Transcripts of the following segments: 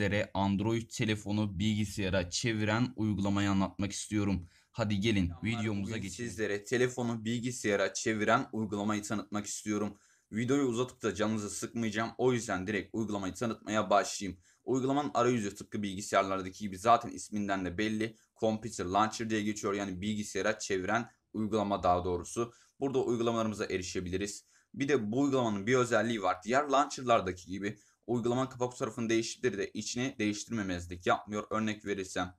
sizlere Android telefonu bilgisayara çeviren uygulamayı anlatmak istiyorum. Hadi gelin videomuza geçelim. Sizlere telefonu bilgisayara çeviren uygulamayı tanıtmak istiyorum. Videoyu uzatıp da canınızı sıkmayacağım. O yüzden direkt uygulamayı tanıtmaya başlayayım. Uygulamanın arayüzü tıpkı bilgisayarlardaki gibi zaten isminden de belli. Computer Launcher diye geçiyor. Yani bilgisayara çeviren uygulama daha doğrusu. Burada uygulamalarımıza erişebiliriz. Bir de bu uygulamanın bir özelliği var. Diğer launcherlardaki gibi uygulamanın kapak tarafını değiştirir de içini değiştirmemezlik yapmıyor. Örnek verirsem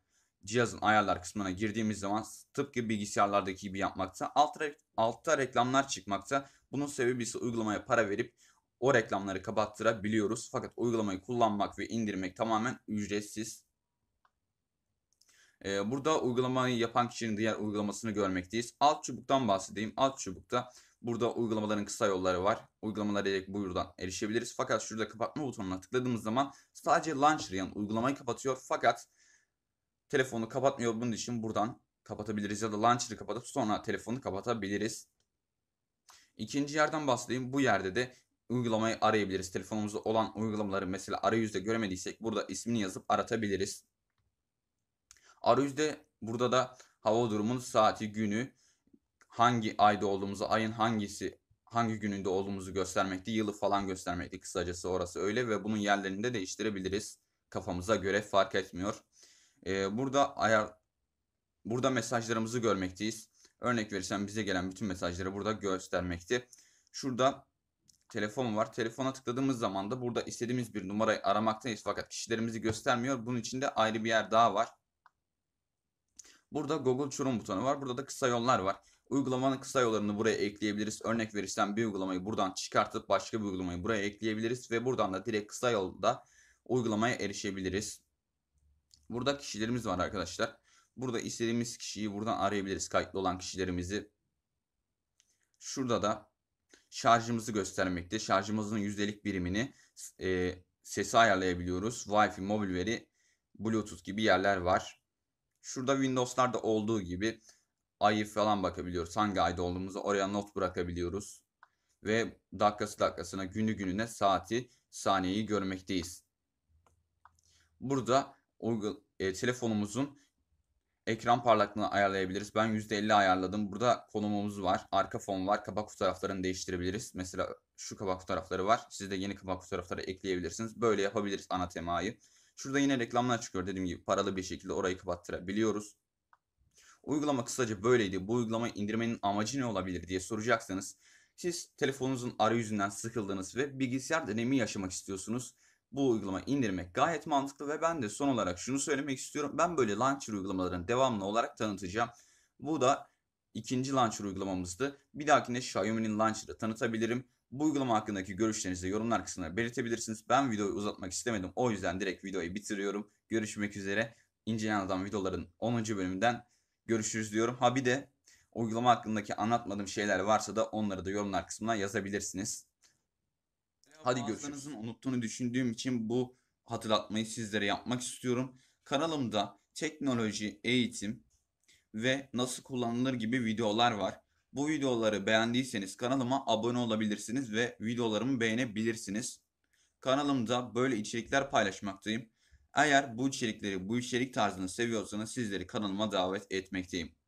cihazın ayarlar kısmına girdiğimiz zaman tıpkı bilgisayarlardaki gibi yapmakta. Altta, altta reklamlar çıkmakta. Bunun sebebi ise uygulamaya para verip o reklamları kapattırabiliyoruz. Fakat uygulamayı kullanmak ve indirmek tamamen ücretsiz. Ee, burada uygulamayı yapan kişinin diğer uygulamasını görmekteyiz. Alt çubuktan bahsedeyim. Alt çubukta Burada uygulamaların kısa yolları var. Uygulamalara direkt buradan erişebiliriz. Fakat şurada kapatma butonuna tıkladığımız zaman sadece Launcher yani uygulamayı kapatıyor. Fakat telefonu kapatmıyor. Bunun için buradan kapatabiliriz ya da Launcher'ı kapatıp sonra telefonu kapatabiliriz. İkinci yerden bahsedeyim. Bu yerde de uygulamayı arayabiliriz. Telefonumuzda olan uygulamaları mesela arayüzde göremediysek burada ismini yazıp aratabiliriz. Arayüzde burada da hava durumun saati, günü, hangi ayda olduğumuzu, ayın hangisi hangi gününde olduğumuzu göstermekti, yılı falan göstermekti. kısacası orası öyle ve bunun yerlerini de değiştirebiliriz. Kafamıza göre fark etmiyor. Ee, burada ayar burada mesajlarımızı görmekteyiz. Örnek verirsem bize gelen bütün mesajları burada göstermekti. Şurada telefon var. Telefona tıkladığımız zaman da burada istediğimiz bir numarayı aramaktayız fakat kişilerimizi göstermiyor. Bunun için de ayrı bir yer daha var. Burada Google Chrome butonu var. Burada da kısa yollar var. Uygulamanın kısa yollarını buraya ekleyebiliriz. Örnek verirsen bir uygulamayı buradan çıkartıp başka bir uygulamayı buraya ekleyebiliriz. Ve buradan da direkt kısa yolda uygulamaya erişebiliriz. Burada kişilerimiz var arkadaşlar. Burada istediğimiz kişiyi buradan arayabiliriz. Kayıtlı olan kişilerimizi. Şurada da şarjımızı göstermekte. Şarjımızın yüzdelik birimini e, sesi ayarlayabiliyoruz. Wi-Fi, mobil veri, Bluetooth gibi yerler var. Şurada Windows'larda olduğu gibi ayı falan bakabiliyoruz. Hangi ayda olduğumuzu oraya not bırakabiliyoruz. Ve dakikası dakikasına günü gününe saati saniyeyi görmekteyiz. Burada e, telefonumuzun ekran parlaklığını ayarlayabiliriz. Ben %50 ayarladım. Burada konumumuz var. Arka fon var. Kabak fotoğraflarını değiştirebiliriz. Mesela şu kabak fotoğrafları var. Siz de yeni kabak fotoğrafları ekleyebilirsiniz. Böyle yapabiliriz ana temayı. Şurada yine reklamlar çıkıyor. Dediğim gibi paralı bir şekilde orayı kapattırabiliyoruz. Uygulama kısaca böyleydi. Bu uygulamayı indirmenin amacı ne olabilir diye soracaksanız siz telefonunuzun arayüzünden sıkıldınız ve bilgisayar deneyimi yaşamak istiyorsunuz. Bu uygulama indirmek gayet mantıklı ve ben de son olarak şunu söylemek istiyorum. Ben böyle launcher uygulamalarını devamlı olarak tanıtacağım. Bu da ikinci launcher uygulamamızdı. Bir dahakine Xiaomi'nin launcher'ı tanıtabilirim. Bu uygulama hakkındaki görüşlerinizi yorumlar kısmına belirtebilirsiniz. Ben videoyu uzatmak istemedim. O yüzden direkt videoyu bitiriyorum. Görüşmek üzere. İncelen Adam videoların 10. bölümünden görüşürüz diyorum. Ha bir de uygulama hakkındaki anlatmadığım şeyler varsa da onları da yorumlar kısmına yazabilirsiniz. Hadi görüşürüz. unuttuğunu düşündüğüm için bu hatırlatmayı sizlere yapmak istiyorum. Kanalımda teknoloji, eğitim ve nasıl kullanılır gibi videolar var. Bu videoları beğendiyseniz kanalıma abone olabilirsiniz ve videolarımı beğenebilirsiniz. Kanalımda böyle içerikler paylaşmaktayım. Eğer bu içerikleri, bu içerik tarzını seviyorsanız sizleri kanalıma davet etmekteyim.